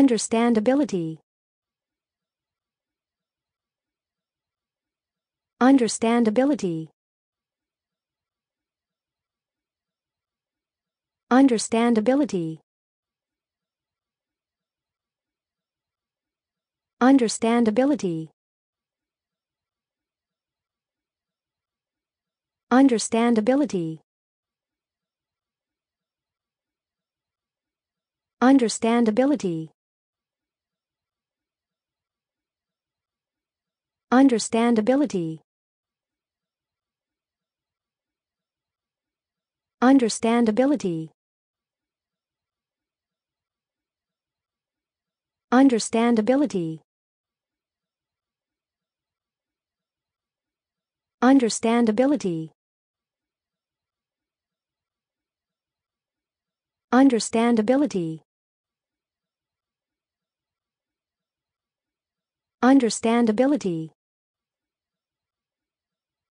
Understandability. Understandability. Understandability. Understandability. Understandability. Understandability Understandability Understandability Understandability Understandability Understandability Understandability